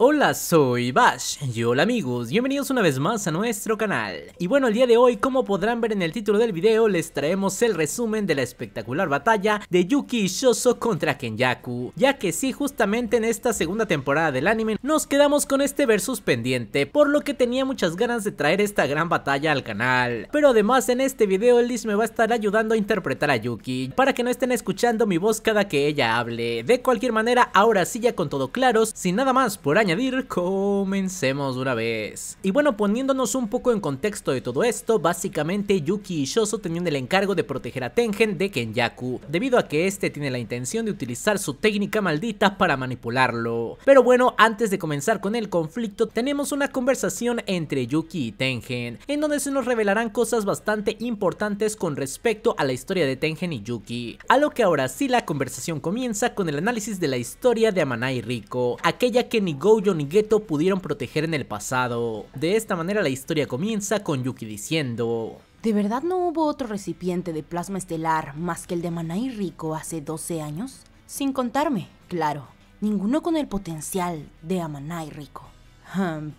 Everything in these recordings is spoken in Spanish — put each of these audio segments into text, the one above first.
Hola, soy Bash y hola amigos, bienvenidos una vez más a nuestro canal. Y bueno, el día de hoy, como podrán ver en el título del video, les traemos el resumen de la espectacular batalla de Yuki y Shoso contra Kenyaku, ya que sí, justamente en esta segunda temporada del anime nos quedamos con este versus pendiente, por lo que tenía muchas ganas de traer esta gran batalla al canal. Pero además en este video Liz me va a estar ayudando a interpretar a Yuki, para que no estén escuchando mi voz cada que ella hable. De cualquier manera, ahora sí ya con todo claro, sin nada más por año añadir, comencemos una vez. Y bueno, poniéndonos un poco en contexto de todo esto, básicamente Yuki y Shoso tenían el encargo de proteger a Tengen de Kenyaku, debido a que este tiene la intención de utilizar su técnica maldita para manipularlo. Pero bueno, antes de comenzar con el conflicto, tenemos una conversación entre Yuki y Tengen, en donde se nos revelarán cosas bastante importantes con respecto a la historia de Tengen y Yuki. A lo que ahora sí la conversación comienza con el análisis de la historia de Amanai Riko, aquella que Nigou Yonigeto y pudieron proteger en el pasado. De esta manera la historia comienza con Yuki diciendo... ¿De verdad no hubo otro recipiente de plasma estelar más que el de Manai Rico hace 12 años? Sin contarme, claro, ninguno con el potencial de Amanai Rico.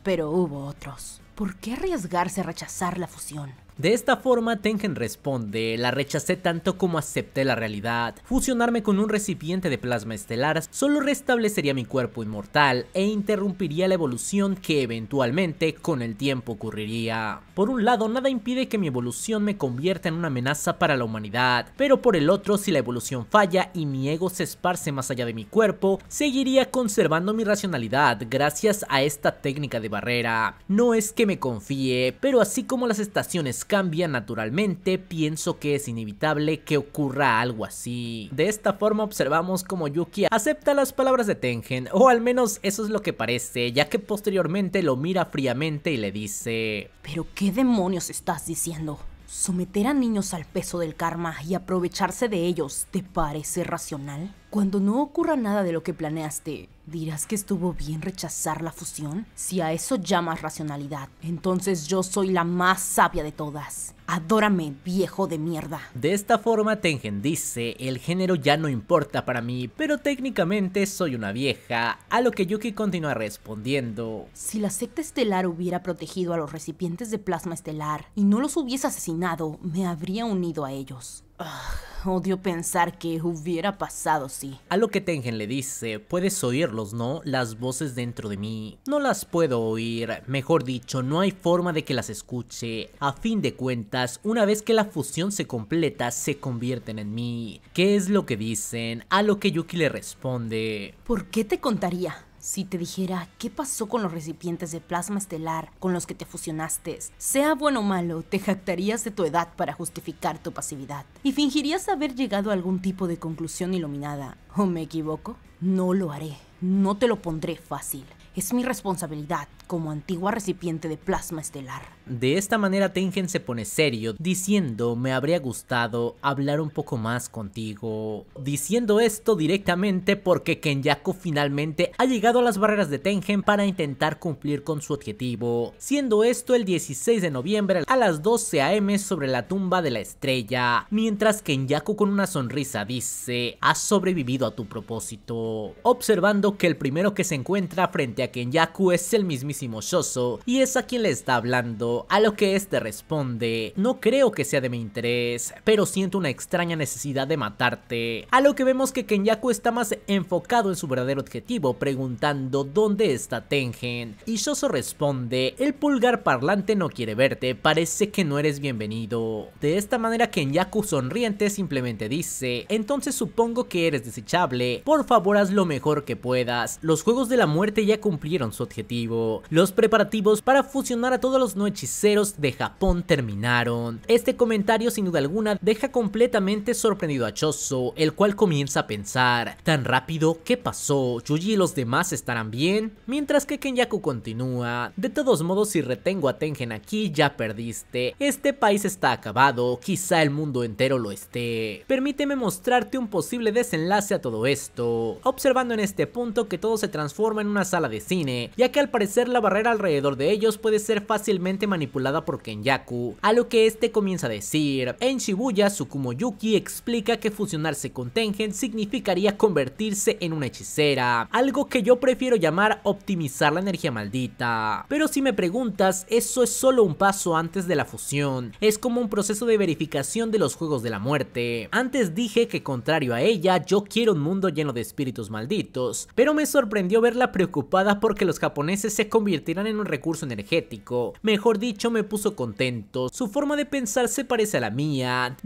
pero hubo otros. ¿Por qué arriesgarse a rechazar la fusión? De esta forma, Tengen responde, la rechacé tanto como acepté la realidad. Fusionarme con un recipiente de plasma estelar solo restablecería mi cuerpo inmortal e interrumpiría la evolución que eventualmente con el tiempo ocurriría. Por un lado, nada impide que mi evolución me convierta en una amenaza para la humanidad, pero por el otro, si la evolución falla y mi ego se esparce más allá de mi cuerpo, seguiría conservando mi racionalidad gracias a esta técnica de barrera. No es que me confíe, pero así como las estaciones cambia naturalmente, pienso que es inevitable que ocurra algo así. De esta forma observamos como Yuki acepta las palabras de Tengen, o al menos eso es lo que parece, ya que posteriormente lo mira fríamente y le dice... ¿Pero qué demonios estás diciendo? ¿Someter a niños al peso del karma y aprovecharse de ellos te parece racional? Cuando no ocurra nada de lo que planeaste, ¿Dirás que estuvo bien rechazar la fusión? Si a eso llamas racionalidad, entonces yo soy la más sabia de todas. Adórame, viejo de mierda. De esta forma Tengen dice, el género ya no importa para mí, pero técnicamente soy una vieja, a lo que Yuki continúa respondiendo. Si la secta estelar hubiera protegido a los recipientes de plasma estelar y no los hubiese asesinado, me habría unido a ellos. odio pensar que hubiera pasado, sí. A lo que Tengen le dice, puedes oírlo ¿no? Las voces dentro de mí. No las puedo oír, mejor dicho, no hay forma de que las escuche. A fin de cuentas, una vez que la fusión se completa, se convierten en mí. ¿Qué es lo que dicen? A lo que Yuki le responde. ¿Por qué te contaría? Si te dijera qué pasó con los recipientes de plasma estelar con los que te fusionaste, sea bueno o malo, te jactarías de tu edad para justificar tu pasividad y fingirías haber llegado a algún tipo de conclusión iluminada. ¿O me equivoco? No lo haré. No te lo pondré fácil. Es mi responsabilidad como antigua recipiente de plasma estelar. De esta manera Tengen se pone serio, diciendo me habría gustado hablar un poco más contigo. Diciendo esto directamente porque Kenyaku finalmente ha llegado a las barreras de Tengen para intentar cumplir con su objetivo, siendo esto el 16 de noviembre a las 12 am sobre la tumba de la estrella, mientras Kenyaku con una sonrisa dice, has sobrevivido a tu propósito, observando que el primero que se encuentra frente a Kenyaku es el mismísimo Shoso y es a quien le está hablando a lo que este responde, no creo que sea de mi interés, pero siento una extraña necesidad de matarte, a lo que vemos que Kenyaku está más enfocado en su verdadero objetivo, preguntando dónde está Tengen, y Shoso responde, el pulgar parlante no quiere verte, parece que no eres bienvenido. De esta manera Kenyaku sonriente simplemente dice, entonces supongo que eres desechable, por favor haz lo mejor que puedas, los Juegos de la Muerte ya cumplieron su objetivo, los preparativos para fusionar a todos los no de Japón terminaron. Este comentario sin duda alguna deja completamente sorprendido a Chozo, el cual comienza a pensar, tan rápido, ¿qué pasó? ¿Yuji y los demás estarán bien? Mientras que Kenyaku continúa, de todos modos si retengo a Tengen aquí ya perdiste, este país está acabado, quizá el mundo entero lo esté. Permíteme mostrarte un posible desenlace a todo esto, observando en este punto que todo se transforma en una sala de cine, ya que al parecer la barrera alrededor de ellos puede ser fácilmente manipulada manipulada por Kenyaku, a lo que este comienza a decir. En Shibuya, Sukumo Yuki explica que fusionarse con Tengen significaría convertirse en una hechicera, algo que yo prefiero llamar optimizar la energía maldita. Pero si me preguntas, eso es solo un paso antes de la fusión, es como un proceso de verificación de los juegos de la muerte. Antes dije que contrario a ella, yo quiero un mundo lleno de espíritus malditos, pero me sorprendió verla preocupada porque los japoneses se convirtieran en un recurso energético, mejor dicho me puso contento, su forma de pensar se parece a la mía,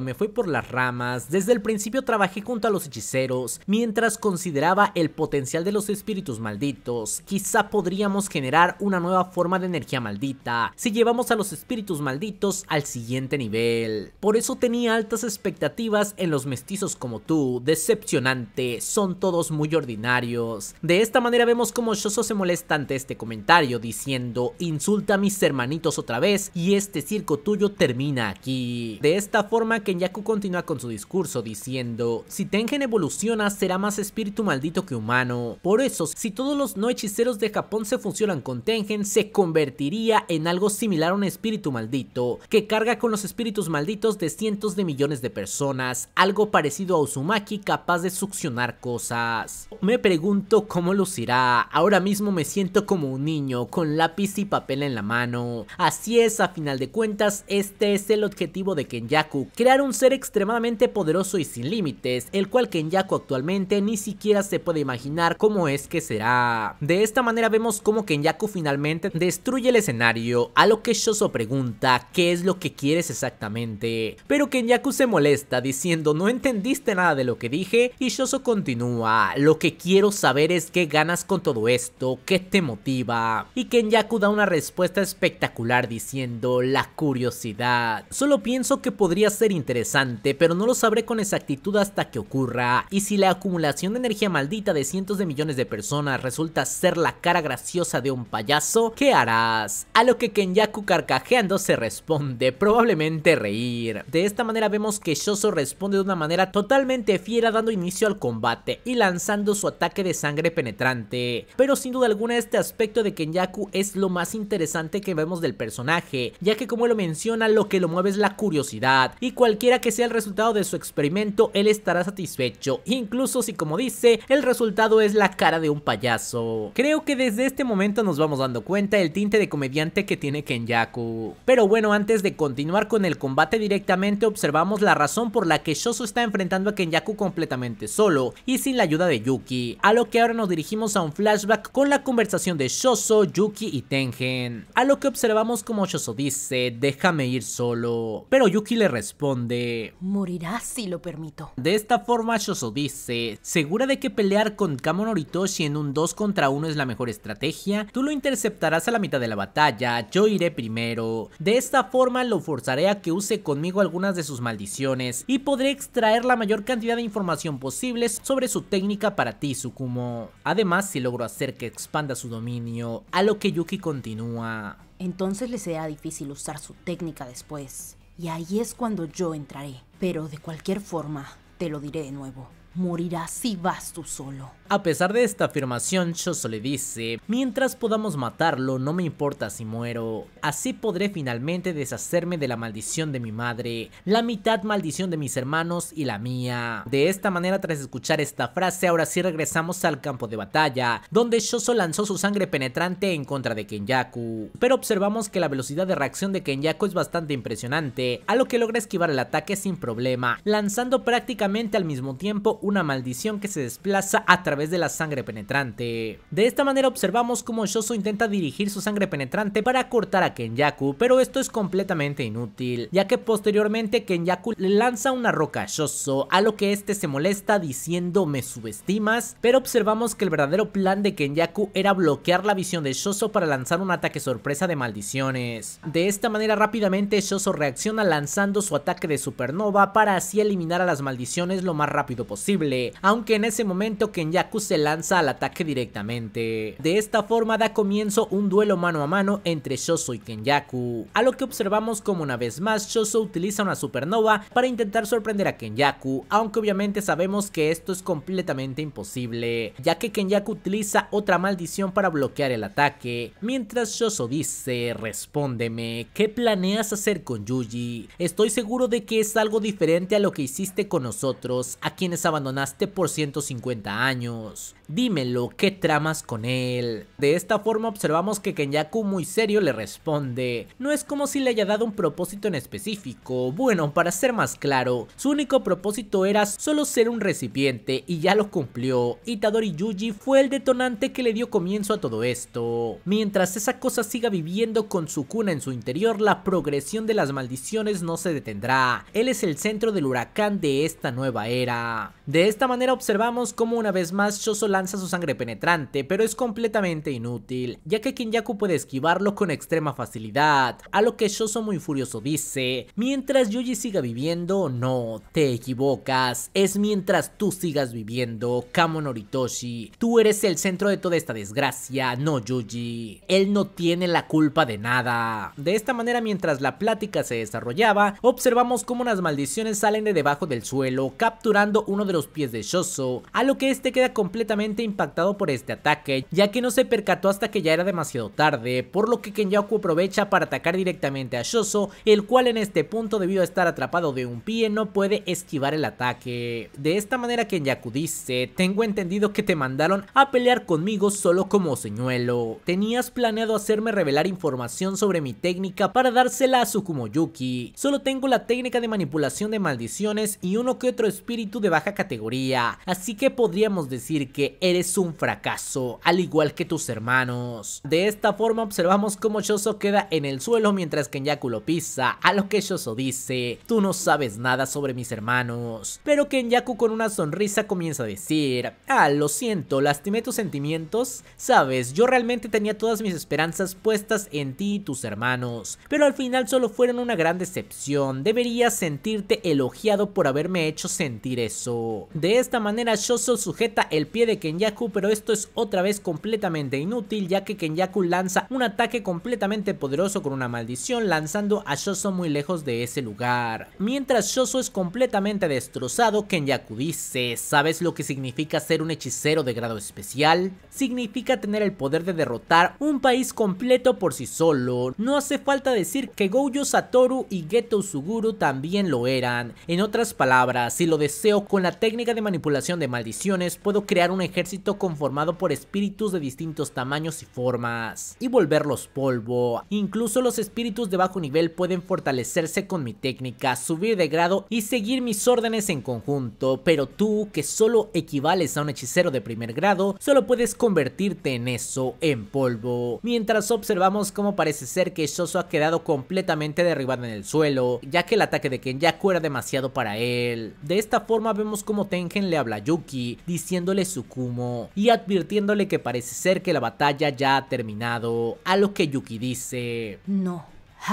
me fue por las ramas, desde el principio trabajé junto a los hechiceros, mientras consideraba el potencial de los espíritus malditos, quizá podríamos generar una nueva forma de energía maldita, si llevamos a los espíritus malditos al siguiente nivel. Por eso tenía altas expectativas en los mestizos como tú, decepcionante, son todos muy ordinarios. De esta manera vemos como Shoso se molesta ante este comentario diciendo, insulta a mis hermanitos otra vez y este circo tuyo termina aquí. De esta forma, Kenyaku continúa con su discurso diciendo, si Tengen evoluciona será más espíritu maldito que humano. Por eso, si todos los no hechiceros de Japón se funcionan con Tengen, se convertiría en algo similar a un espíritu maldito, que carga con los espíritus malditos de cientos de millones de personas, algo parecido a Uzumaki capaz de succionar cosas. Me pregunto cómo lucirá, ahora mismo me siento como un niño, con lápiz y papel en la mano. Así es, a final de cuentas, este es el objetivo de Kenyaku, crear un ser extremadamente poderoso y sin límites, el cual Kenyaku actualmente ni siquiera se puede imaginar cómo es que será. De esta manera vemos cómo Kenyaku finalmente destruye el escenario, a lo que Shoso pregunta, ¿qué es lo que quieres exactamente? Pero Kenyaku se molesta diciendo, no entendiste nada de lo que dije, y Shoso continúa, lo que quiero saber es qué ganas con todo esto, qué te motiva. Y Kenyaku da una respuesta espectacular espectacular diciendo la curiosidad. Solo pienso que podría ser interesante, pero no lo sabré con exactitud hasta que ocurra. Y si la acumulación de energía maldita de cientos de millones de personas resulta ser la cara graciosa de un payaso, ¿qué harás? A lo que Kenyaku carcajeando se responde, probablemente reír. De esta manera vemos que Shoso responde de una manera totalmente fiera dando inicio al combate y lanzando su ataque de sangre penetrante. Pero sin duda alguna este aspecto de Kenyaku es lo más interesante que vemos del personaje, ya que como lo menciona, lo que lo mueve es la curiosidad, y cualquiera que sea el resultado de su experimento, él estará satisfecho, incluso si como dice, el resultado es la cara de un payaso. Creo que desde este momento nos vamos dando cuenta el tinte de comediante que tiene Kenyaku. Pero bueno, antes de continuar con el combate directamente, observamos la razón por la que Shoso está enfrentando a Kenyaku completamente solo y sin la ayuda de Yuki, a lo que ahora nos dirigimos a un flashback con la conversación de Shoso, Yuki y Tengen, a lo que observamos como Shoso dice, déjame ir solo, pero Yuki le responde, morirás si lo permito. De esta forma Shoso dice, segura de que pelear con Kamo Noritoshi en un 2 contra 1 es la mejor estrategia, tú lo interceptarás a la mitad de la batalla, yo iré primero. De esta forma lo forzaré a que use conmigo algunas de sus maldiciones y podré extraer la mayor cantidad de información posible sobre su técnica para ti Tsukumo. Además si logro hacer que expanda su dominio, a lo que Yuki continúa. Entonces le será difícil usar su técnica después. Y ahí es cuando yo entraré. Pero de cualquier forma, te lo diré de nuevo morirás si vas tú solo. A pesar de esta afirmación, Shoso le dice, mientras podamos matarlo, no me importa si muero. Así podré finalmente deshacerme de la maldición de mi madre, la mitad maldición de mis hermanos y la mía. De esta manera, tras escuchar esta frase, ahora sí regresamos al campo de batalla, donde Shoso lanzó su sangre penetrante en contra de Kenyaku. Pero observamos que la velocidad de reacción de Kenyaku es bastante impresionante, a lo que logra esquivar el ataque sin problema, lanzando prácticamente al mismo tiempo una maldición que se desplaza a través de la sangre penetrante. De esta manera observamos cómo Shoso intenta dirigir su sangre penetrante para cortar a Kenyaku, pero esto es completamente inútil, ya que posteriormente Kenyaku le lanza una roca a Shoso, a lo que este se molesta diciendo me subestimas, pero observamos que el verdadero plan de Kenyaku era bloquear la visión de Shoso para lanzar un ataque sorpresa de maldiciones. De esta manera rápidamente Shoso reacciona lanzando su ataque de supernova para así eliminar a las maldiciones lo más rápido posible aunque en ese momento Kenyaku se lanza al ataque directamente. De esta forma da comienzo un duelo mano a mano entre Shoso y Kenyaku, a lo que observamos como una vez más Shoso utiliza una supernova para intentar sorprender a Kenyaku, aunque obviamente sabemos que esto es completamente imposible, ya que Kenyaku utiliza otra maldición para bloquear el ataque, mientras Shoso dice, respóndeme, ¿qué planeas hacer con Yuji? Estoy seguro de que es algo diferente a lo que hiciste con nosotros, a quienes abandonamos abandonaste por 150 años dímelo, ¿qué tramas con él? De esta forma observamos que Kenyaku muy serio le responde, no es como si le haya dado un propósito en específico, bueno, para ser más claro, su único propósito era solo ser un recipiente y ya lo cumplió, Itadori Yuji fue el detonante que le dio comienzo a todo esto. Mientras esa cosa siga viviendo con su cuna en su interior, la progresión de las maldiciones no se detendrá, él es el centro del huracán de esta nueva era. De esta manera observamos como una vez más Shoso lanza su sangre penetrante, pero es completamente inútil, ya que Kenyaku puede esquivarlo con extrema facilidad, a lo que Shoso muy furioso dice, mientras Yuji siga viviendo, no, te equivocas, es mientras tú sigas viviendo, Kamo Noritoshi, tú eres el centro de toda esta desgracia, no Yuji, él no tiene la culpa de nada. De esta manera, mientras la plática se desarrollaba, observamos cómo unas maldiciones salen de debajo del suelo, capturando uno de los pies de Shoso, a lo que este queda completamente impactado por este ataque, ya que no se percató hasta que ya era demasiado tarde, por lo que Kenyaku aprovecha para atacar directamente a Shoso, el cual en este punto debido a estar atrapado de un pie no puede esquivar el ataque. De esta manera Kenyaku dice, tengo entendido que te mandaron a pelear conmigo solo como señuelo. Tenías planeado hacerme revelar información sobre mi técnica para dársela a Sukumoyuki. Solo tengo la técnica de manipulación de maldiciones y uno que otro espíritu de baja categoría, así que podríamos decir que eres un fracaso, al igual que tus hermanos. De esta forma observamos cómo Shoso queda en el suelo mientras Kenyaku lo pisa, a lo que Shoso dice, tú no sabes nada sobre mis hermanos. Pero Kenyaku con una sonrisa comienza a decir, ah, lo siento, lastimé tus sentimientos, sabes, yo realmente tenía todas mis esperanzas puestas en ti y tus hermanos, pero al final solo fueron una gran decepción, deberías sentirte elogiado por haberme hecho sentir eso. De esta manera Shoso sujeta el pie de Kenyaku, pero esto es otra vez completamente inútil ya que Kenyaku lanza un ataque completamente poderoso con una maldición lanzando a Shoso muy lejos de ese lugar. Mientras Shoso es completamente destrozado, Kenyaku dice, ¿sabes lo que significa ser un hechicero de grado especial? Significa tener el poder de derrotar un país completo por sí solo. No hace falta decir que Gojo Satoru y Geto Suguru también lo eran. En otras palabras, si lo deseo con la técnica de manipulación de maldiciones, puedo crear un ejército conformado por espíritus de distintos tamaños y formas, y volverlos polvo. Incluso los espíritus de bajo nivel pueden fortalecerse con mi técnica, subir de grado y seguir mis órdenes en conjunto, pero tú, que solo equivales a un hechicero de primer grado, solo puedes convertirte en eso, en polvo. Mientras observamos cómo parece ser que Shoso ha quedado completamente derribado en el suelo, ya que el ataque de Kenyaku era demasiado para él. De esta forma vemos como Tengen le habla a Yuki, diciéndole su cu y advirtiéndole que parece ser que la batalla ya ha terminado, a lo que Yuki dice, no,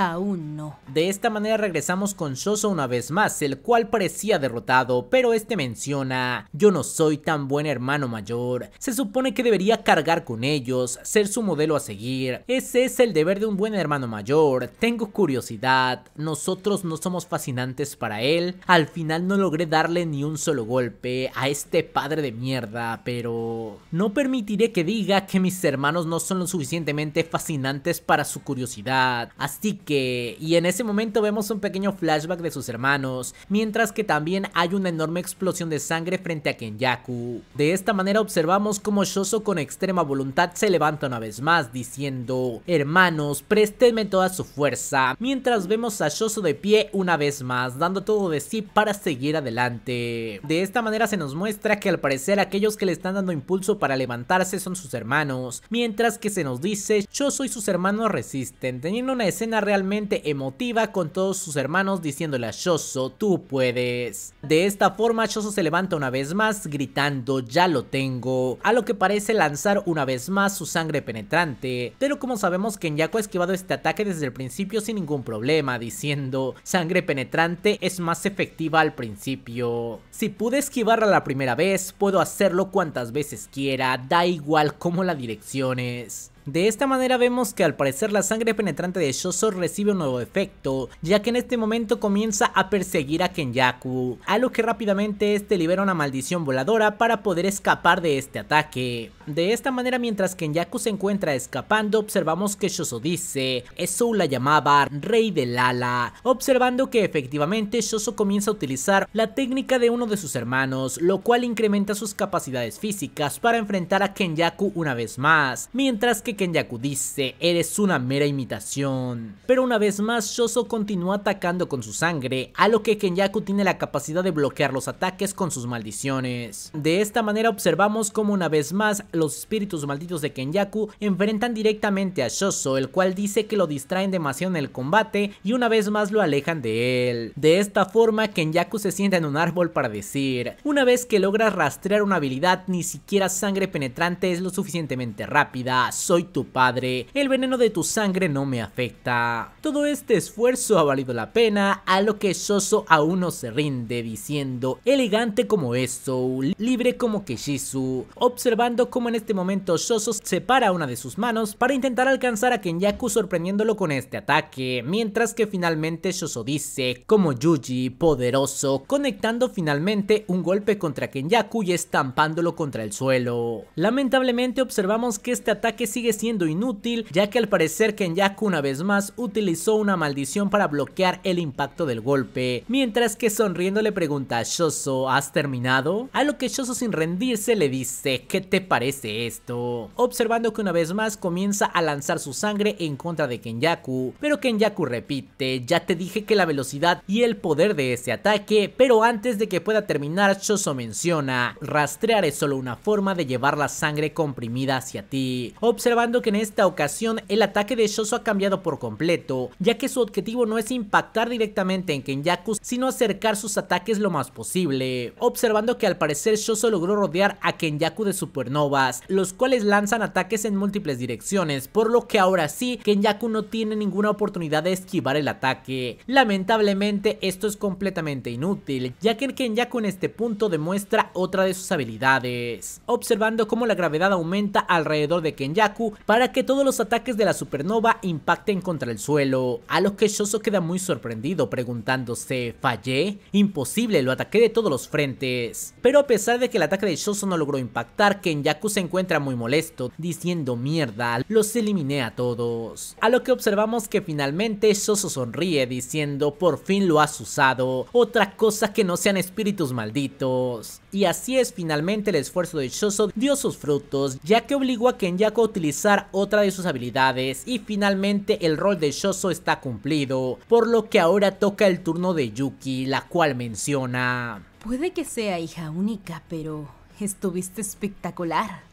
aún no. De esta manera regresamos con Soso una vez más, el cual parecía derrotado, pero este menciona, yo no soy tan buen hermano mayor, se supone que debería cargar con ellos, ser su modelo a seguir, ese es el deber de un buen hermano mayor, tengo curiosidad, nosotros no somos fascinantes para él, al final no logré darle ni un solo golpe a este padre de mierda, pero no permitiré que diga que mis hermanos no son lo suficientemente fascinantes para su curiosidad, así que... Y en ese momento vemos un pequeño flashback de sus hermanos, mientras que también hay una enorme explosión de sangre frente a Kenyaku. De esta manera observamos cómo Shoso con extrema voluntad se levanta una vez más, diciendo, hermanos, préstenme toda su fuerza, mientras vemos a Shoso de pie una vez más, dando todo de sí para seguir adelante. De esta manera se nos muestra que al parecer aquellos que le están dando impulso para levantarse son sus hermanos, mientras que se nos dice, Shoso y sus hermanos resisten, teniendo una escena real realmente emotiva con todos sus hermanos diciéndole a Shoso, tú puedes. De esta forma, Shoso se levanta una vez más gritando, ya lo tengo, a lo que parece lanzar una vez más su sangre penetrante. Pero como sabemos, Kenyaku ha esquivado este ataque desde el principio sin ningún problema, diciendo, sangre penetrante es más efectiva al principio. Si pude esquivarla la primera vez, puedo hacerlo cuantas veces quiera, da igual cómo la direcciones. De esta manera vemos que al parecer la sangre penetrante de Shoso recibe un nuevo efecto, ya que en este momento comienza a perseguir a Kenyaku, a lo que rápidamente este libera una maldición voladora para poder escapar de este ataque. De esta manera mientras Kenyaku se encuentra escapando observamos que Shoso dice, eso la llamaba Rey del Lala". observando que efectivamente Shoso comienza a utilizar la técnica de uno de sus hermanos, lo cual incrementa sus capacidades físicas para enfrentar a Kenyaku una vez más, mientras que Kenyaku dice, eres una mera imitación. Pero una vez más, Shoso continúa atacando con su sangre, a lo que Kenyaku tiene la capacidad de bloquear los ataques con sus maldiciones. De esta manera observamos como una vez más, los espíritus malditos de Kenyaku enfrentan directamente a Shoso, el cual dice que lo distraen demasiado en el combate y una vez más lo alejan de él. De esta forma, Kenyaku se sienta en un árbol para decir, una vez que logra rastrear una habilidad, ni siquiera sangre penetrante es lo suficientemente rápida, soy tu padre, el veneno de tu sangre no me afecta. Todo este esfuerzo ha valido la pena, a lo que Shoso aún no se rinde diciendo, elegante como eso, libre como Kishisu observando como en este momento Shoso separa una de sus manos para intentar alcanzar a Kenyaku sorprendiéndolo con este ataque, mientras que finalmente Shoso dice, como Yuji, poderoso, conectando finalmente un golpe contra Kenyaku y estampándolo contra el suelo. Lamentablemente observamos que este ataque sigue siendo inútil ya que al parecer Kenyaku una vez más utilizó una maldición para bloquear el impacto del golpe, mientras que sonriendo le pregunta a Shoso ¿has terminado? A lo que Shoso sin rendirse le dice ¿qué te parece esto? Observando que una vez más comienza a lanzar su sangre en contra de Kenyaku, pero Kenyaku repite ya te dije que la velocidad y el poder de ese ataque, pero antes de que pueda terminar Shoso menciona rastrear es solo una forma de llevar la sangre comprimida hacia ti. Observando que en esta ocasión el ataque de Shoso ha cambiado por completo, ya que su objetivo no es impactar directamente en Kenyaku, sino acercar sus ataques lo más posible, observando que al parecer Shoso logró rodear a Kenyaku de supernovas, los cuales lanzan ataques en múltiples direcciones, por lo que ahora sí, Kenyaku no tiene ninguna oportunidad de esquivar el ataque. Lamentablemente esto es completamente inútil, ya que el Kenyaku en este punto demuestra otra de sus habilidades, observando cómo la gravedad aumenta alrededor de Kenyaku para que todos los ataques de la supernova impacten contra el suelo, a lo que Shoso queda muy sorprendido preguntándose, ¿fallé? Imposible, lo ataqué de todos los frentes. Pero a pesar de que el ataque de Shoso no logró impactar, Kenyaku se encuentra muy molesto, diciendo mierda, los eliminé a todos. A lo que observamos que finalmente Shoso sonríe diciendo, por fin lo has usado, otra cosa que no sean espíritus malditos. Y así es, finalmente el esfuerzo de Shoso dio sus frutos, ya que obligó a Kenyaku a utilizar otra de sus habilidades y finalmente el rol de Shoso está cumplido, por lo que ahora toca el turno de Yuki, la cual menciona. Puede que sea hija única, pero estuviste espectacular.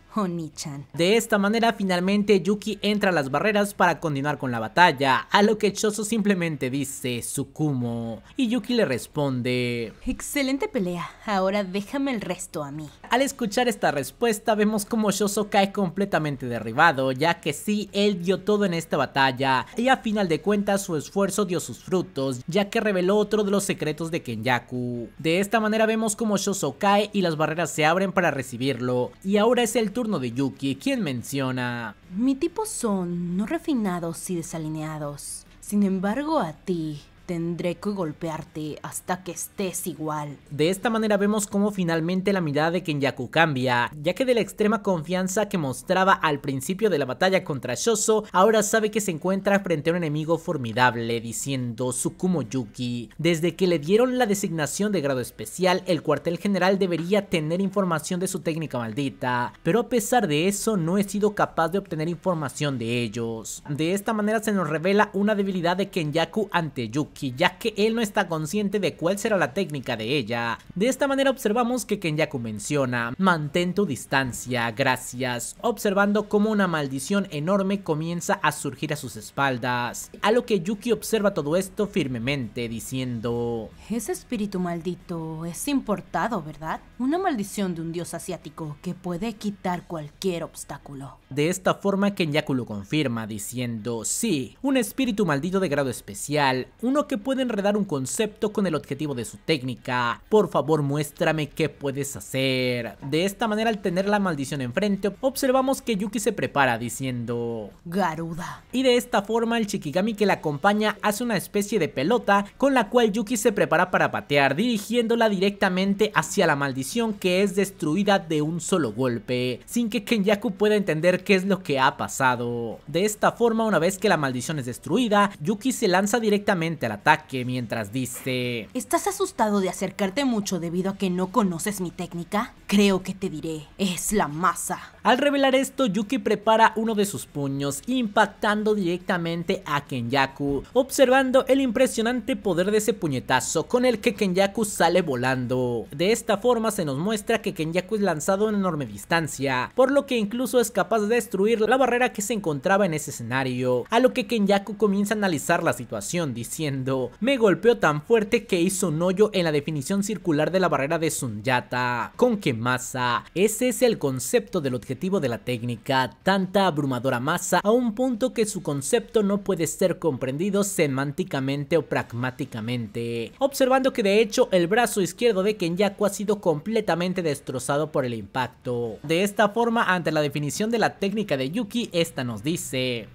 De esta manera, finalmente Yuki entra a las barreras para continuar con la batalla, a lo que Shoso simplemente dice Sukumo, y Yuki le responde Excelente pelea, ahora déjame el resto a mí. Al escuchar esta respuesta, vemos como Shoso cae completamente derribado, ya que sí, él dio todo en esta batalla, y a final de cuentas su esfuerzo dio sus frutos, ya que reveló otro de los secretos de Kenyaku. De esta manera vemos como Shoso cae y las barreras se abren para recibirlo, y ahora es el turno turno de Yuki, quien menciona... Mi tipo son no refinados y desalineados. Sin embargo, a ti Tendré que golpearte hasta que estés igual. De esta manera vemos cómo finalmente la mirada de Kenyaku cambia, ya que de la extrema confianza que mostraba al principio de la batalla contra Shoso, ahora sabe que se encuentra frente a un enemigo formidable, diciendo Sukumo Yuki. Desde que le dieron la designación de grado especial, el cuartel general debería tener información de su técnica maldita, pero a pesar de eso no he sido capaz de obtener información de ellos. De esta manera se nos revela una debilidad de Kenyaku ante Yuki ya que él no está consciente de cuál será la técnica de ella. De esta manera observamos que Kenyaku menciona, mantén tu distancia, gracias, observando cómo una maldición enorme comienza a surgir a sus espaldas, a lo que Yuki observa todo esto firmemente, diciendo... Ese espíritu maldito es importado, ¿verdad? Una maldición de un dios asiático que puede quitar cualquier obstáculo. De esta forma Kenyaku lo confirma, diciendo, sí, un espíritu maldito de grado especial, uno que que puede enredar un concepto con el objetivo de su técnica. Por favor muéstrame qué puedes hacer. De esta manera al tener la maldición enfrente, observamos que Yuki se prepara diciendo Garuda. Y de esta forma el Shikigami que la acompaña hace una especie de pelota con la cual Yuki se prepara para patear, dirigiéndola directamente hacia la maldición que es destruida de un solo golpe, sin que Kenyaku pueda entender qué es lo que ha pasado. De esta forma, una vez que la maldición es destruida, Yuki se lanza directamente a la ataque mientras dice... ¿Estás asustado de acercarte mucho debido a que no conoces mi técnica? Creo que te diré, es la masa. Al revelar esto, Yuki prepara uno de sus puños, impactando directamente a Kenyaku, observando el impresionante poder de ese puñetazo con el que Kenyaku sale volando. De esta forma se nos muestra que Kenyaku es lanzado a una enorme distancia, por lo que incluso es capaz de destruir la barrera que se encontraba en ese escenario, a lo que Kenyaku comienza a analizar la situación diciendo me golpeó tan fuerte que hizo un hoyo en la definición circular de la barrera de Sunyata. Con qué masa. Ese es el concepto del objetivo de la técnica. Tanta abrumadora masa a un punto que su concepto no puede ser comprendido semánticamente o pragmáticamente. Observando que de hecho el brazo izquierdo de Kenyaku ha sido completamente destrozado por el impacto. De esta forma, ante la definición de la técnica de Yuki, esta nos dice...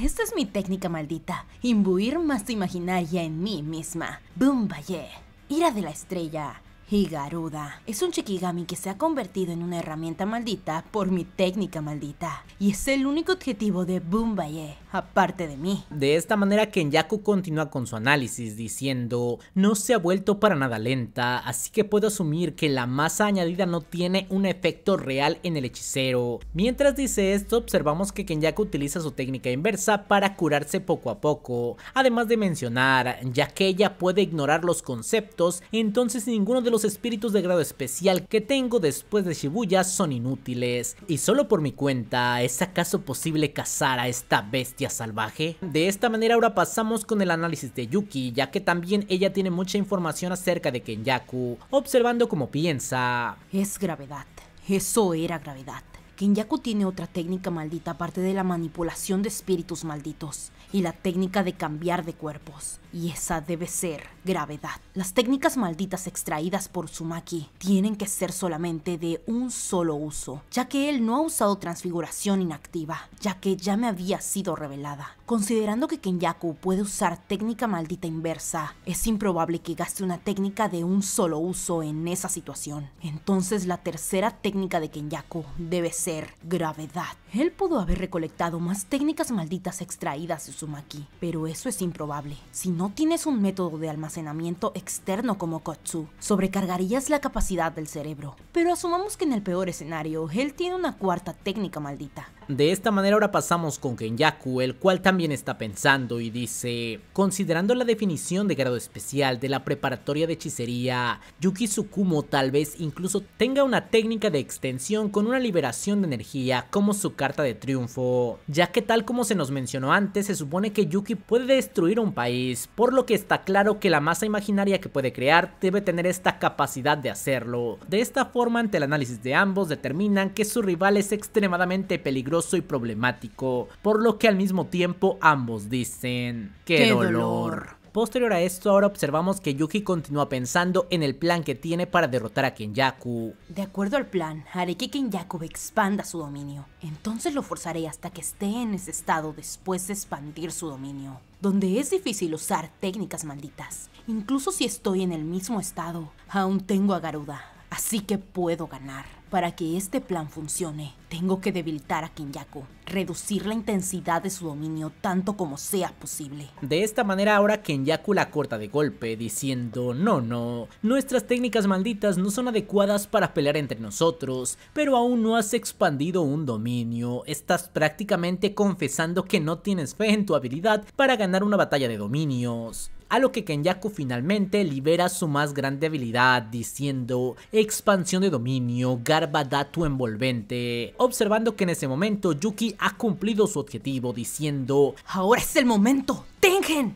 Esta es mi técnica maldita, imbuir tu imaginaria en mí misma. Boom, vallé. Ira de la estrella. Garuda es un Shikigami que se ha convertido en una herramienta maldita por mi técnica maldita y es el único objetivo de Bumbaye, aparte de mí. De esta manera Kenyaku continúa con su análisis diciendo, no se ha vuelto para nada lenta, así que puedo asumir que la masa añadida no tiene un efecto real en el hechicero. Mientras dice esto, observamos que Kenyaku utiliza su técnica inversa para curarse poco a poco, además de mencionar, ya que ella puede ignorar los conceptos, entonces ninguno de los espíritus de grado especial que tengo después de Shibuya son inútiles. ¿Y solo por mi cuenta es acaso posible cazar a esta bestia salvaje? De esta manera ahora pasamos con el análisis de Yuki, ya que también ella tiene mucha información acerca de Kenyaku, observando cómo piensa. Es gravedad, eso era gravedad. Kenyaku tiene otra técnica maldita aparte de la manipulación de espíritus malditos y la técnica de cambiar de cuerpos. Y esa debe ser gravedad. Las técnicas malditas extraídas por Sumaki tienen que ser solamente de un solo uso, ya que él no ha usado transfiguración inactiva, ya que ya me había sido revelada. Considerando que Kenyaku puede usar técnica maldita inversa, es improbable que gaste una técnica de un solo uso en esa situación. Entonces la tercera técnica de Kenyaku debe ser gravedad. Él pudo haber recolectado más técnicas malditas extraídas de Sumaki, pero eso es improbable no tienes un método de almacenamiento externo como Kotsu, sobrecargarías la capacidad del cerebro. Pero asumamos que en el peor escenario, él tiene una cuarta técnica maldita, de esta manera ahora pasamos con Kenyaku, el cual también está pensando y dice, considerando la definición de grado especial de la preparatoria de hechicería, Yuki Tsukumo tal vez incluso tenga una técnica de extensión con una liberación de energía como su carta de triunfo, ya que tal como se nos mencionó antes, se supone que Yuki puede destruir un país, por lo que está claro que la masa imaginaria que puede crear debe tener esta capacidad de hacerlo. De esta forma, ante el análisis de ambos, determinan que su rival es extremadamente peligroso soy problemático, por lo que al mismo tiempo ambos dicen, ¡qué, dolor! Posterior a esto, ahora observamos que Yuki continúa pensando en el plan que tiene para derrotar a Kenyaku. De acuerdo al plan, haré que Kenyaku expanda su dominio. Entonces lo forzaré hasta que esté en ese estado después de expandir su dominio, donde es difícil usar técnicas malditas. Incluso si estoy en el mismo estado, aún tengo a Garuda, así que puedo ganar. Para que este plan funcione, tengo que debilitar a Kenyaku, reducir la intensidad de su dominio tanto como sea posible. De esta manera ahora Kenyaku la corta de golpe diciendo, no, no, nuestras técnicas malditas no son adecuadas para pelear entre nosotros, pero aún no has expandido un dominio, estás prácticamente confesando que no tienes fe en tu habilidad para ganar una batalla de dominios a lo que Kenyaku finalmente libera su más grande habilidad diciendo expansión de dominio, Garba envolvente, observando que en ese momento Yuki ha cumplido su objetivo diciendo ahora es el momento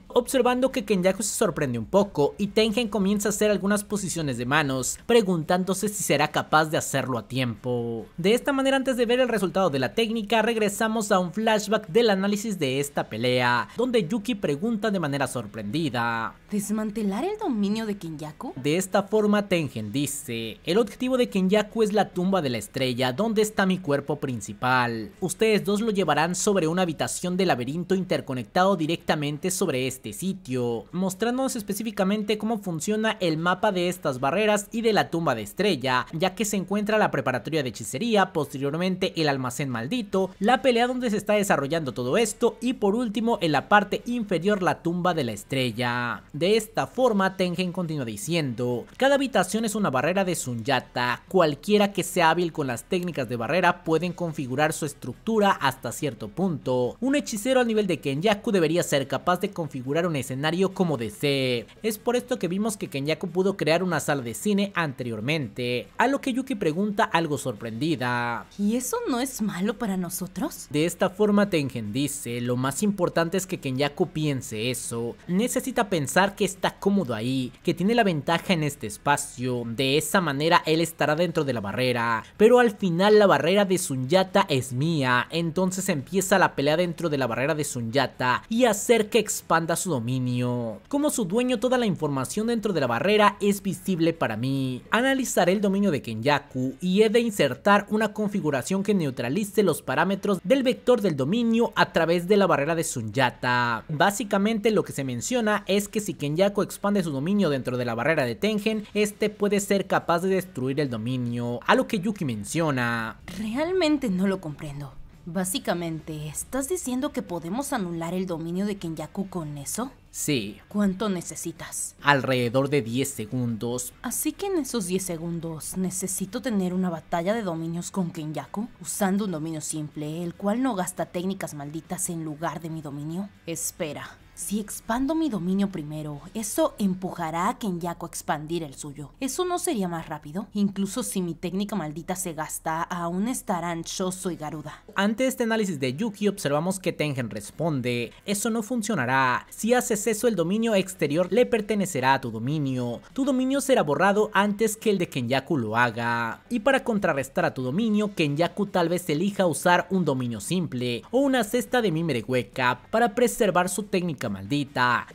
Observando que Kenyaku se sorprende un poco y Tengen comienza a hacer algunas posiciones de manos, preguntándose si será capaz de hacerlo a tiempo. De esta manera, antes de ver el resultado de la técnica, regresamos a un flashback del análisis de esta pelea, donde Yuki pregunta de manera sorprendida. ¿Desmantelar el dominio de Kenyaku? De esta forma, Tengen dice, el objetivo de Kenyaku es la tumba de la estrella, donde está mi cuerpo principal. Ustedes dos lo llevarán sobre una habitación de laberinto interconectado directamente sobre este sitio, mostrándonos específicamente cómo funciona el mapa de estas barreras y de la tumba de estrella, ya que se encuentra la preparatoria de hechicería, posteriormente el almacén maldito, la pelea donde se está desarrollando todo esto y por último en la parte inferior la tumba de la estrella. De esta forma Tengen continúa diciendo, cada habitación es una barrera de Sunyata, cualquiera que sea hábil con las técnicas de barrera pueden configurar su estructura hasta cierto punto. Un hechicero al nivel de Kenyaku debería ser capaz de configurar un escenario como desee. Es por esto que vimos que Kenyaku pudo crear una sala de cine anteriormente, a lo que Yuki pregunta algo sorprendida. ¿Y eso no es malo para nosotros? De esta forma Tengen dice, lo más importante es que Kenyaku piense eso, necesita pensar que está cómodo ahí, que tiene la ventaja en este espacio, de esa manera él estará dentro de la barrera, pero al final la barrera de Sunyata es mía, entonces empieza la pelea dentro de la barrera de Sunyata y hacer que expanda su dominio. Como su dueño, toda la información dentro de la barrera es visible para mí. Analizaré el dominio de Kenyaku y he de insertar una configuración que neutralice los parámetros del vector del dominio a través de la barrera de Sunyata. Básicamente lo que se menciona es que si Kenyaku expande su dominio dentro de la barrera de Tengen, este puede ser capaz de destruir el dominio, a lo que Yuki menciona. Realmente no lo comprendo. Básicamente, ¿estás diciendo que podemos anular el dominio de Kenyaku con eso? Sí. ¿Cuánto necesitas? Alrededor de 10 segundos. Así que en esos 10 segundos necesito tener una batalla de dominios con Kenyaku, usando un dominio simple, el cual no gasta técnicas malditas en lugar de mi dominio. Espera, si expando mi dominio primero, eso empujará a Kenyaku a expandir el suyo. ¿Eso no sería más rápido? Incluso si mi técnica maldita se gasta, aún estarán Choso y Garuda. Ante este análisis de Yuki, observamos que Tengen responde, eso no funcionará. Si haces eso, el dominio exterior le pertenecerá a tu dominio. Tu dominio será borrado antes que el de Kenyaku lo haga. Y para contrarrestar a tu dominio, Kenyaku tal vez elija usar un dominio simple o una cesta de mimere hueca para preservar su técnica maldita.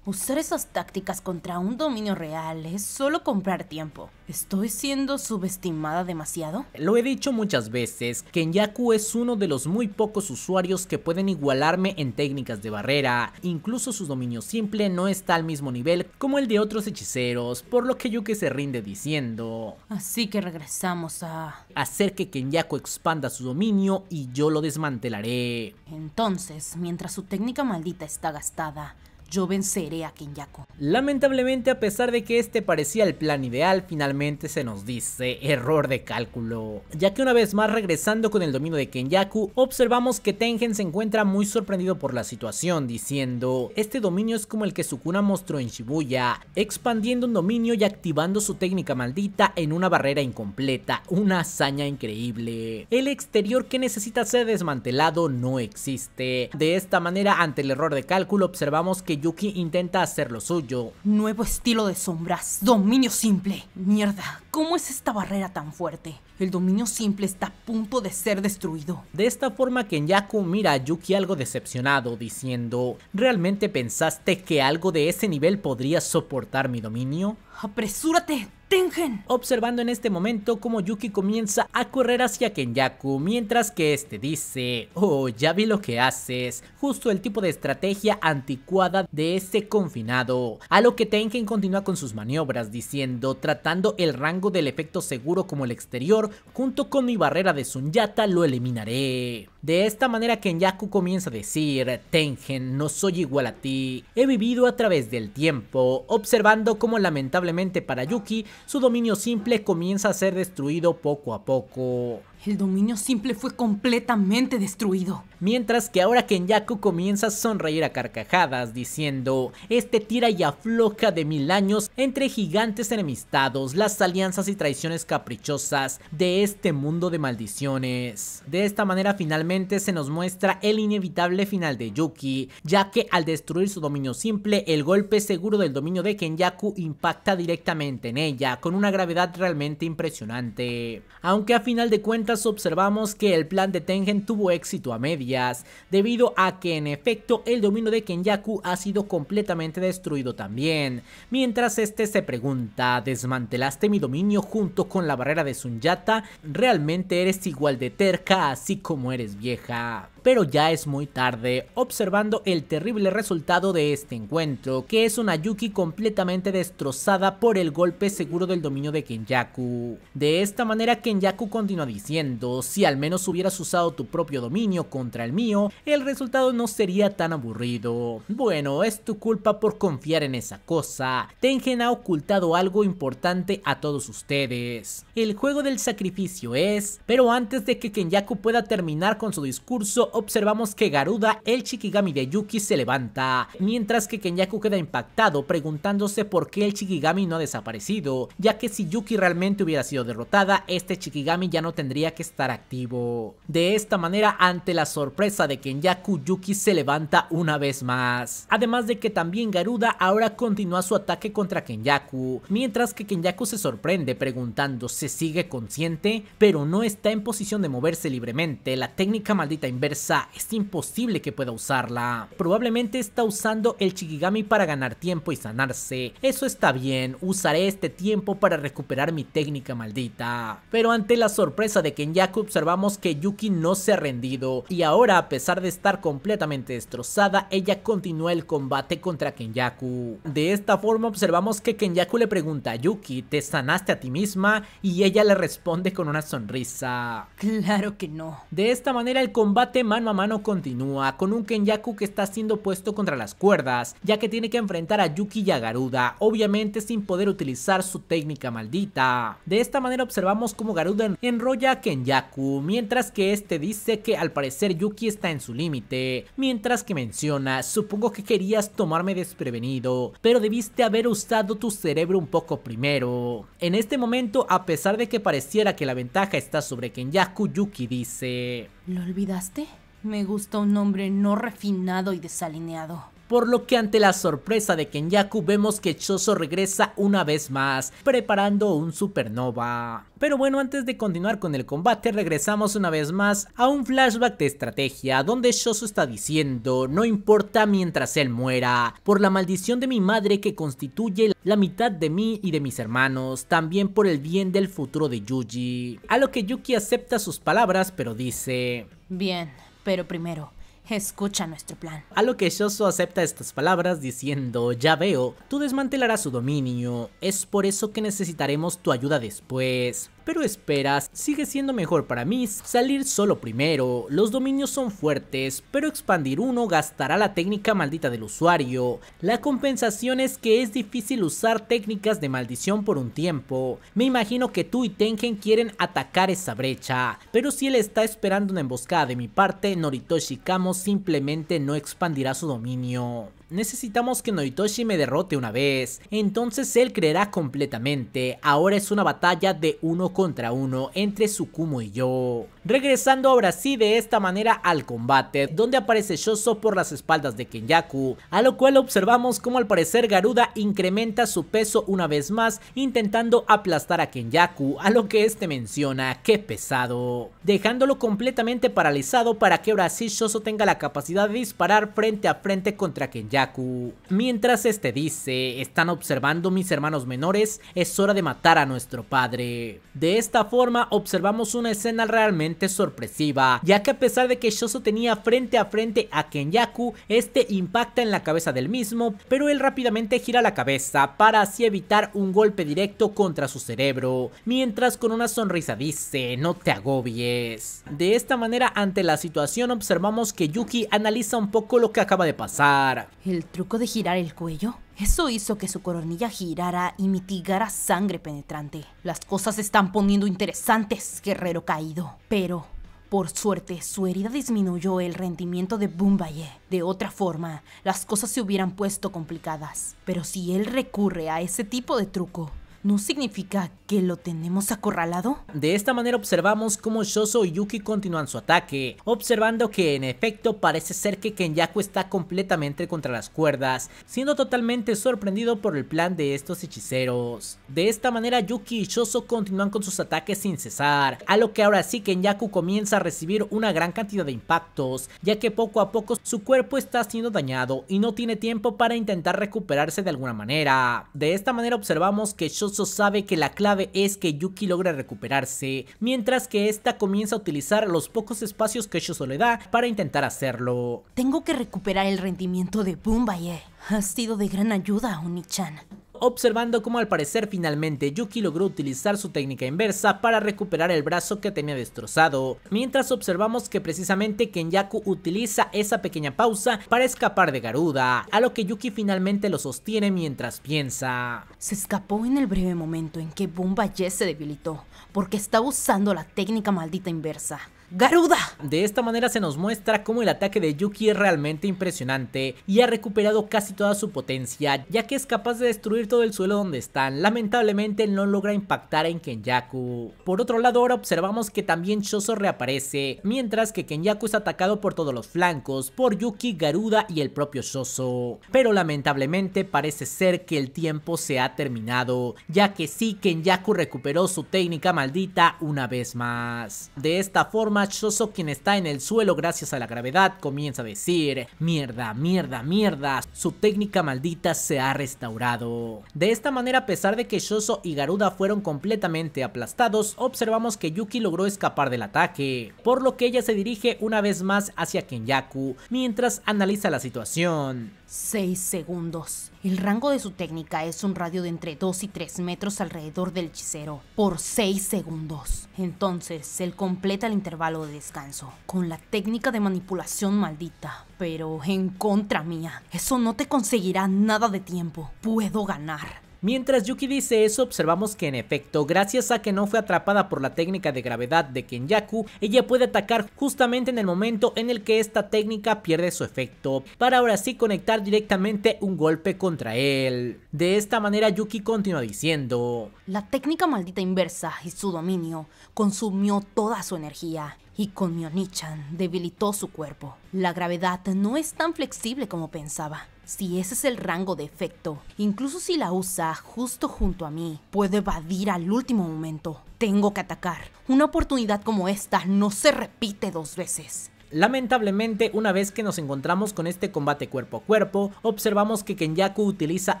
Usar esas tácticas contra un dominio real es solo comprar tiempo. ¿Estoy siendo subestimada demasiado? Lo he dicho muchas veces, Kenyaku es uno de los muy pocos usuarios que pueden igualarme en técnicas de barrera, incluso su dominio simple no está al mismo nivel como el de otros hechiceros, por lo que Yuke se rinde diciendo... Así que regresamos a... Hacer que Kenyaku expanda su dominio y yo lo desmantelaré. Entonces, mientras su técnica maldita está gastada, yo venceré a Kenyaku Lamentablemente, a pesar de que este parecía el plan ideal, finalmente se nos dice error de cálculo. Ya que una vez más regresando con el dominio de Kenyaku, observamos que Tengen se encuentra muy sorprendido por la situación, diciendo, este dominio es como el que Sukuna mostró en Shibuya, expandiendo un dominio y activando su técnica maldita en una barrera incompleta, una hazaña increíble. El exterior que necesita ser desmantelado no existe. De esta manera, ante el error de cálculo, observamos que Yuki intenta hacer lo suyo. Nuevo estilo de sombras, dominio simple. Mierda, ¿cómo es esta barrera tan fuerte? El dominio simple está a punto de ser destruido. De esta forma Kenyaku mira a Yuki algo decepcionado, diciendo, ¿realmente pensaste que algo de ese nivel podría soportar mi dominio? Apresúrate, Tengen. Observando en este momento cómo Yuki comienza a correr hacia Kenyaku, mientras que este dice, oh, ya vi lo que haces, justo el tipo de estrategia anticuada de este confinado. A lo que Tengen continúa con sus maniobras diciendo, tratando el rango del efecto seguro como el exterior, junto con mi barrera de Sunyata lo eliminaré. De esta manera Kenyaku comienza a decir, Tengen, no soy igual a ti, he vivido a través del tiempo, observando cómo lamentablemente para Yuki, su dominio simple comienza a ser destruido poco a poco. El dominio simple fue completamente destruido. Mientras que ahora Kenyaku comienza a sonreír a carcajadas diciendo, este tira y afloja de mil años entre gigantes enemistados, las alianzas y traiciones caprichosas de este mundo de maldiciones. De esta manera finalmente se nos muestra el inevitable final de Yuki, ya que al destruir su dominio simple, el golpe seguro del dominio de Kenyaku impacta directamente en ella, con una gravedad realmente impresionante. Aunque a final de cuentas observamos que el plan de Tengen tuvo éxito a medias, debido a que en efecto el dominio de Kenyaku ha sido completamente destruido también. Mientras este se pregunta, ¿desmantelaste mi dominio junto con la barrera de Sunyata? Realmente eres igual de terca así como eres vieja pero ya es muy tarde, observando el terrible resultado de este encuentro, que es una Yuki completamente destrozada por el golpe seguro del dominio de Kenyaku. De esta manera Kenyaku continúa diciendo, si al menos hubieras usado tu propio dominio contra el mío, el resultado no sería tan aburrido. Bueno, es tu culpa por confiar en esa cosa, Tengen ha ocultado algo importante a todos ustedes. El juego del sacrificio es, pero antes de que Kenyaku pueda terminar con su discurso, observamos que Garuda, el Shikigami de Yuki, se levanta, mientras que Kenyaku queda impactado preguntándose por qué el Shikigami no ha desaparecido, ya que si Yuki realmente hubiera sido derrotada, este Shikigami ya no tendría que estar activo. De esta manera, ante la sorpresa de Kenyaku, Yuki se levanta una vez más. Además de que también Garuda ahora continúa su ataque contra Kenyaku, mientras que Kenyaku se sorprende preguntándose sigue consciente, pero no está en posición de moverse libremente, la técnica maldita inversa es imposible que pueda usarla. Probablemente está usando el Shikigami para ganar tiempo y sanarse. Eso está bien, usaré este tiempo para recuperar mi técnica maldita. Pero ante la sorpresa de Kenyaku observamos que Yuki no se ha rendido y ahora a pesar de estar completamente destrozada, ella continúa el combate contra Kenyaku. De esta forma observamos que Kenyaku le pregunta a Yuki, ¿te sanaste a ti misma? Y ella le responde con una sonrisa. Claro que no. De esta manera el combate mano a mano continúa, con un Kenyaku que está siendo puesto contra las cuerdas, ya que tiene que enfrentar a Yuki Garuda obviamente sin poder utilizar su técnica maldita. De esta manera observamos cómo Garuda enrolla a Kenyaku, mientras que este dice que al parecer Yuki está en su límite, mientras que menciona, supongo que querías tomarme desprevenido, pero debiste haber usado tu cerebro un poco primero. En este momento, a pesar de que pareciera que la ventaja está sobre Kenyaku, Yuki dice... ¿Lo olvidaste? Me gusta un hombre no refinado y desalineado por lo que ante la sorpresa de Kenyaku vemos que Choso regresa una vez más, preparando un supernova. Pero bueno, antes de continuar con el combate, regresamos una vez más a un flashback de estrategia, donde Shoso está diciendo, no importa mientras él muera, por la maldición de mi madre que constituye la mitad de mí y de mis hermanos, también por el bien del futuro de Yuji. A lo que Yuki acepta sus palabras, pero dice... Bien, pero primero, Escucha nuestro plan. A lo que Shoso acepta estas palabras diciendo, ya veo, tú desmantelarás su dominio, es por eso que necesitaremos tu ayuda después pero esperas, sigue siendo mejor para mí salir solo primero, los dominios son fuertes, pero expandir uno gastará la técnica maldita del usuario, la compensación es que es difícil usar técnicas de maldición por un tiempo, me imagino que tú y Tengen quieren atacar esa brecha, pero si él está esperando una emboscada de mi parte, Noritoshi Kamo simplemente no expandirá su dominio. Necesitamos que Noitoshi me derrote una vez, entonces él creerá completamente. Ahora es una batalla de uno contra uno entre Sukumo y yo regresando ahora sí de esta manera al combate, donde aparece Shoso por las espaldas de Kenyaku, a lo cual observamos como al parecer Garuda incrementa su peso una vez más, intentando aplastar a Kenyaku, a lo que este menciona, qué pesado, dejándolo completamente paralizado para que ahora sí Shoso tenga la capacidad de disparar frente a frente contra Kenyaku. Mientras este dice, están observando mis hermanos menores, es hora de matar a nuestro padre. De esta forma observamos una escena realmente sorpresiva, ya que a pesar de que Shoso tenía frente a frente a Kenyaku, este impacta en la cabeza del mismo, pero él rápidamente gira la cabeza para así evitar un golpe directo contra su cerebro, mientras con una sonrisa dice, no te agobies. De esta manera, ante la situación observamos que Yuki analiza un poco lo que acaba de pasar. ¿El truco de girar el cuello? Eso hizo que su coronilla girara y mitigara sangre penetrante. Las cosas se están poniendo interesantes, guerrero caído. Pero, por suerte, su herida disminuyó el rendimiento de Bumbaye. De otra forma, las cosas se hubieran puesto complicadas. Pero si él recurre a ese tipo de truco, ¿no significa que lo tenemos acorralado? De esta manera observamos cómo Shoso y Yuki continúan su ataque, observando que en efecto parece ser que Kenyaku está completamente contra las cuerdas, siendo totalmente sorprendido por el plan de estos hechiceros. De esta manera Yuki y Shoso continúan con sus ataques sin cesar, a lo que ahora sí Kenyaku comienza a recibir una gran cantidad de impactos, ya que poco a poco su cuerpo está siendo dañado y no tiene tiempo para intentar recuperarse de alguna manera. De esta manera observamos que Shoso sabe que la clave es que Yuki logra recuperarse, mientras que esta comienza a utilizar los pocos espacios que Shoso le da para intentar hacerlo. Tengo que recuperar el rendimiento de Bumbaye. has sido de gran ayuda, Oni-chan observando cómo al parecer finalmente Yuki logró utilizar su técnica inversa para recuperar el brazo que tenía destrozado, mientras observamos que precisamente Kenyaku utiliza esa pequeña pausa para escapar de Garuda, a lo que Yuki finalmente lo sostiene mientras piensa. Se escapó en el breve momento en que Bumba Jess se debilitó, porque estaba usando la técnica maldita inversa. Garuda. De esta manera se nos muestra cómo el ataque de Yuki es realmente impresionante y ha recuperado casi toda su potencia, ya que es capaz de destruir todo el suelo donde están. Lamentablemente no logra impactar en Kenyaku. Por otro lado, ahora observamos que también Shoso reaparece, mientras que Kenyaku es atacado por todos los flancos, por Yuki, Garuda y el propio Shoso. Pero lamentablemente parece ser que el tiempo se ha terminado, ya que sí Kenyaku recuperó su técnica maldita una vez más. De esta forma Shoso quien está en el suelo gracias a la gravedad comienza a decir, mierda, mierda, mierda, su técnica maldita se ha restaurado. De esta manera, a pesar de que Shoso y Garuda fueron completamente aplastados, observamos que Yuki logró escapar del ataque, por lo que ella se dirige una vez más hacia Kenyaku, mientras analiza la situación. 6 segundos. El rango de su técnica es un radio de entre 2 y 3 metros alrededor del hechicero, por 6 segundos. Entonces, él completa el intervalo de descanso, con la técnica de manipulación maldita, pero en contra mía. Eso no te conseguirá nada de tiempo. Puedo ganar. Mientras Yuki dice eso, observamos que en efecto, gracias a que no fue atrapada por la técnica de gravedad de Kenyaku, ella puede atacar justamente en el momento en el que esta técnica pierde su efecto, para ahora sí conectar directamente un golpe contra él. De esta manera Yuki continúa diciendo, La técnica maldita inversa y su dominio consumió toda su energía y con Mionichan debilitó su cuerpo. La gravedad no es tan flexible como pensaba si ese es el rango de efecto. Incluso si la usa justo junto a mí, puedo evadir al último momento. Tengo que atacar. Una oportunidad como esta no se repite dos veces. Lamentablemente, una vez que nos encontramos con este combate cuerpo a cuerpo, observamos que Kenyaku utiliza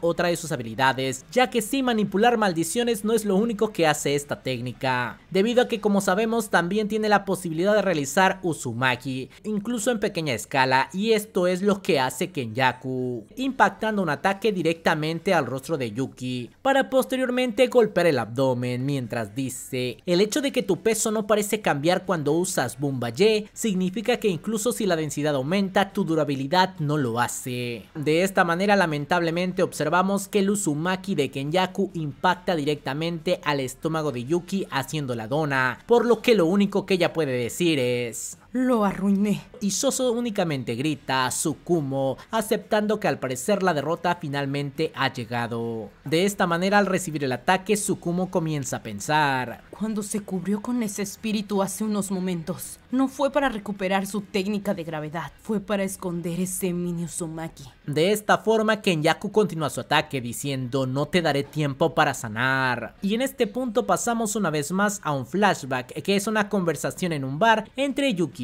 otra de sus habilidades, ya que si manipular maldiciones no es lo único que hace esta técnica, debido a que como sabemos también tiene la posibilidad de realizar Uzumaki, incluso en pequeña escala, y esto es lo que hace Kenyaku, impactando un ataque directamente al rostro de Yuki, para posteriormente golpear el abdomen, mientras dice, el hecho de que tu peso no parece cambiar cuando usas Ye significa que incluso si la densidad aumenta, tu durabilidad no lo hace. De esta manera, lamentablemente, observamos que el Uzumaki de Kenyaku impacta directamente al estómago de Yuki haciendo la dona, por lo que lo único que ella puede decir es... Lo arruiné. Y Soso únicamente grita a Sukumo, aceptando que al parecer la derrota finalmente ha llegado. De esta manera, al recibir el ataque, Sukumo comienza a pensar. Cuando se cubrió con ese espíritu hace unos momentos, no fue para recuperar su técnica de gravedad, fue para esconder ese mini Uzumaki. De esta forma, Kenyaku continúa su ataque diciendo, no te daré tiempo para sanar. Y en este punto pasamos una vez más a un flashback, que es una conversación en un bar entre Yuki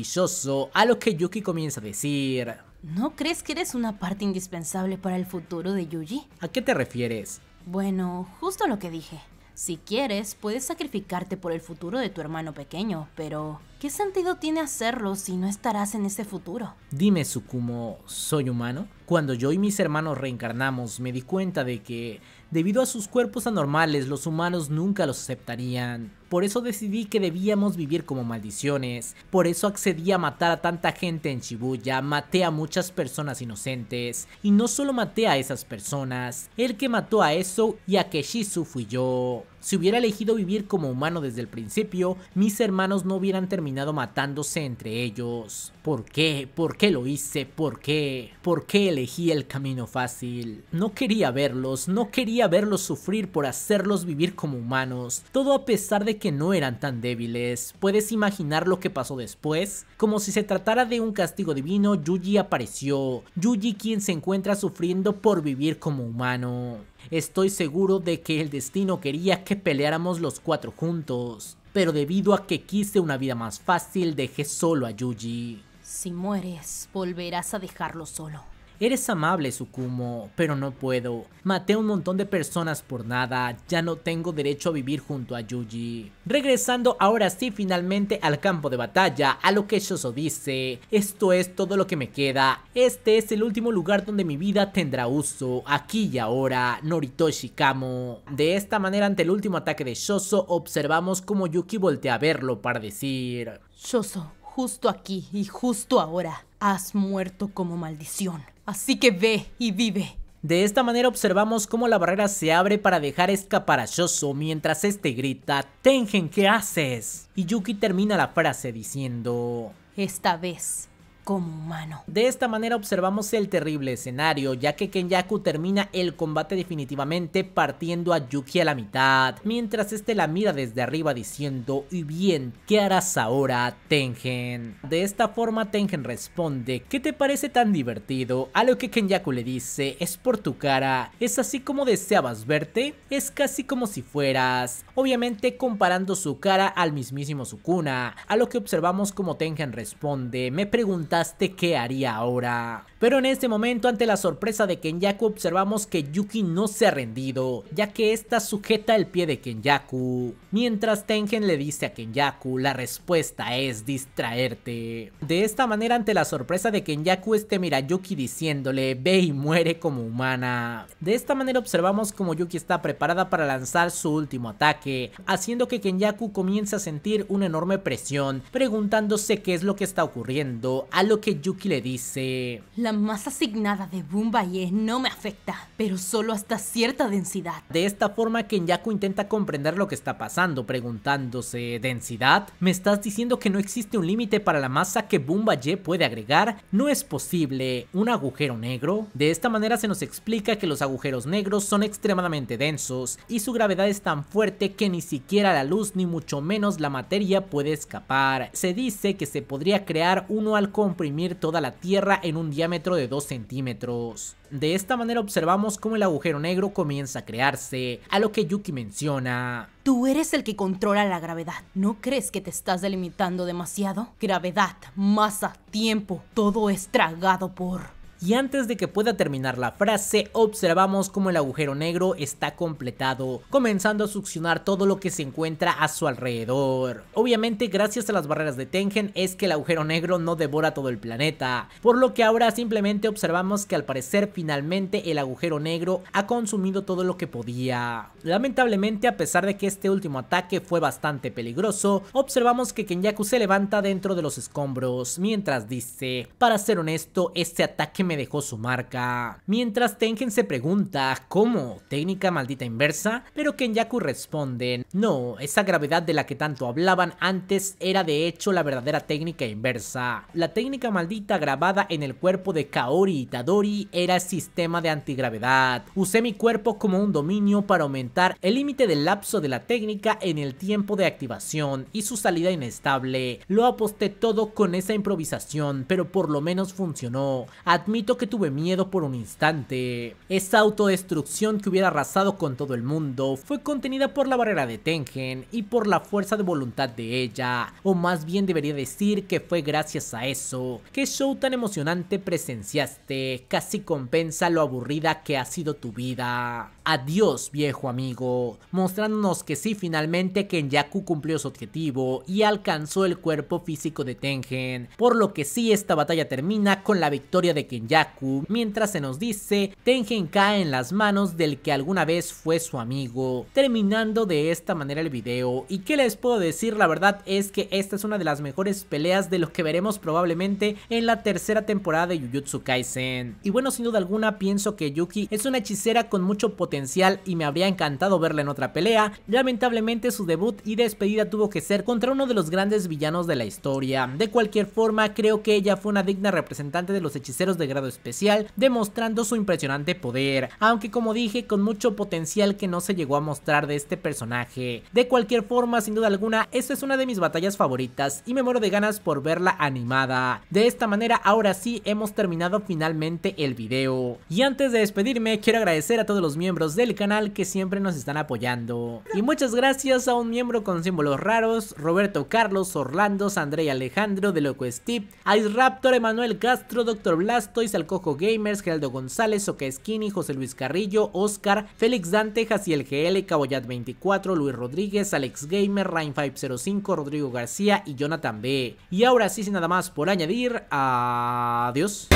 a lo que Yuki comienza a decir... ¿No crees que eres una parte indispensable para el futuro de Yuji? ¿A qué te refieres? Bueno, justo lo que dije. Si quieres, puedes sacrificarte por el futuro de tu hermano pequeño, pero ¿qué sentido tiene hacerlo si no estarás en ese futuro? Dime, Sukumo, ¿soy humano? Cuando yo y mis hermanos reencarnamos, me di cuenta de que Debido a sus cuerpos anormales, los humanos nunca los aceptarían. Por eso decidí que debíamos vivir como maldiciones. Por eso accedí a matar a tanta gente en Shibuya, maté a muchas personas inocentes. Y no solo maté a esas personas, el que mató a Eso y a Keshisu fui yo. Si hubiera elegido vivir como humano desde el principio, mis hermanos no hubieran terminado matándose entre ellos. ¿Por qué? ¿Por qué lo hice? ¿Por qué? ¿Por qué elegí el camino fácil? No quería verlos, no quería verlos sufrir por hacerlos vivir como humanos, todo a pesar de que no eran tan débiles. ¿Puedes imaginar lo que pasó después? Como si se tratara de un castigo divino, Yuji apareció. Yuji quien se encuentra sufriendo por vivir como humano. Estoy seguro de que el destino quería que peleáramos los cuatro juntos, pero debido a que quise una vida más fácil dejé solo a Yuji. Si mueres, volverás a dejarlo solo. Eres amable, Sukumo, pero no puedo. Maté un montón de personas por nada, ya no tengo derecho a vivir junto a Yuji. Regresando ahora sí finalmente al campo de batalla, a lo que Shoso dice, esto es todo lo que me queda, este es el último lugar donde mi vida tendrá uso, aquí y ahora, Noritoshi Kamo. De esta manera ante el último ataque de Shoso, observamos como Yuki voltea a verlo para decir... Shoso, justo aquí y justo ahora, has muerto como maldición. Así que ve y vive. De esta manera observamos cómo la barrera se abre para dejar escapar a Shoso mientras este grita Tengen, ¿qué haces? Y Yuki termina la frase diciendo Esta vez como humano. De esta manera observamos el terrible escenario, ya que Kenyaku termina el combate definitivamente partiendo a Yuki a la mitad, mientras este la mira desde arriba diciendo, y bien, ¿qué harás ahora, Tengen? De esta forma Tengen responde, ¿qué te parece tan divertido? A lo que Kenyaku le dice, es por tu cara, es así como deseabas verte, es casi como si fueras, obviamente comparando su cara al mismísimo Sukuna, a lo que observamos como Tengen responde, me pregunta qué haría ahora. Pero en este momento, ante la sorpresa de Kenyaku, observamos que Yuki no se ha rendido, ya que esta sujeta el pie de Kenyaku. Mientras Tengen le dice a Kenyaku, la respuesta es distraerte. De esta manera, ante la sorpresa de Kenyaku, este mira a Yuki diciéndole, ve y muere como humana. De esta manera observamos como Yuki está preparada para lanzar su último ataque, haciendo que Kenyaku comience a sentir una enorme presión, preguntándose qué es lo que está ocurriendo, lo que Yuki le dice... La masa asignada de Bumbaye no me afecta, pero solo hasta cierta densidad. De esta forma, Kenyaku intenta comprender lo que está pasando, preguntándose, ¿densidad? ¿Me estás diciendo que no existe un límite para la masa que Bumbaye puede agregar? ¿No es posible un agujero negro? De esta manera se nos explica que los agujeros negros son extremadamente densos y su gravedad es tan fuerte que ni siquiera la luz ni mucho menos la materia puede escapar. Se dice que se podría crear uno al con comprimir toda la Tierra en un diámetro de 2 centímetros. De esta manera observamos cómo el agujero negro comienza a crearse, a lo que Yuki menciona. Tú eres el que controla la gravedad. ¿No crees que te estás delimitando demasiado? Gravedad, masa, tiempo, todo es tragado por y antes de que pueda terminar la frase observamos como el agujero negro está completado, comenzando a succionar todo lo que se encuentra a su alrededor. Obviamente gracias a las barreras de Tengen es que el agujero negro no devora todo el planeta, por lo que ahora simplemente observamos que al parecer finalmente el agujero negro ha consumido todo lo que podía. Lamentablemente a pesar de que este último ataque fue bastante peligroso, observamos que Kenyaku se levanta dentro de los escombros, mientras dice, para ser honesto este ataque me me dejó su marca. Mientras Tengen se pregunta, ¿cómo? ¿Técnica maldita inversa? Pero Kenyaku responde, no, esa gravedad de la que tanto hablaban antes era de hecho la verdadera técnica inversa. La técnica maldita grabada en el cuerpo de Kaori Tadori era el sistema de antigravedad. Usé mi cuerpo como un dominio para aumentar el límite del lapso de la técnica en el tiempo de activación y su salida inestable. Lo aposté todo con esa improvisación, pero por lo menos funcionó. Admito que tuve miedo por un instante. esa autodestrucción que hubiera arrasado con todo el mundo fue contenida por la barrera de Tengen y por la fuerza de voluntad de ella, o más bien debería decir que fue gracias a eso. que show tan emocionante presenciaste, casi compensa lo aburrida que ha sido tu vida. Adiós viejo amigo, mostrándonos que sí finalmente Kenyaku cumplió su objetivo y alcanzó el cuerpo físico de Tengen, por lo que sí esta batalla termina con la victoria de Kenyaku Yaku mientras se nos dice Tengen cae en las manos del que alguna vez fue su amigo, terminando de esta manera el video. ¿Y que les puedo decir? La verdad es que esta es una de las mejores peleas de lo que veremos probablemente en la tercera temporada de Jujutsu Kaisen. Y bueno, sin duda alguna pienso que Yuki es una hechicera con mucho potencial y me habría encantado verla en otra pelea. Lamentablemente su debut y despedida tuvo que ser contra uno de los grandes villanos de la historia. De cualquier forma, creo que ella fue una digna representante de los hechiceros de Gran especial, demostrando su impresionante poder, aunque como dije con mucho potencial que no se llegó a mostrar de este personaje. De cualquier forma, sin duda alguna, esta es una de mis batallas favoritas y me muero de ganas por verla animada. De esta manera, ahora sí hemos terminado finalmente el video. Y antes de despedirme, quiero agradecer a todos los miembros del canal que siempre nos están apoyando. Y muchas gracias a un miembro con símbolos raros, Roberto Carlos, Orlando, y Alejandro, De Loco Steve, Ice Raptor, Emanuel Castro, Doctor Blastoise, al Cojo Gamers, Geraldo González, esquini José Luis Carrillo, Oscar, Félix Dante, Jaciel GL, Caboyat 24, Luis Rodríguez, Alex Gamer, Rain 505, Rodrigo García y Jonathan B. Y ahora sí, sin nada más por añadir, adiós.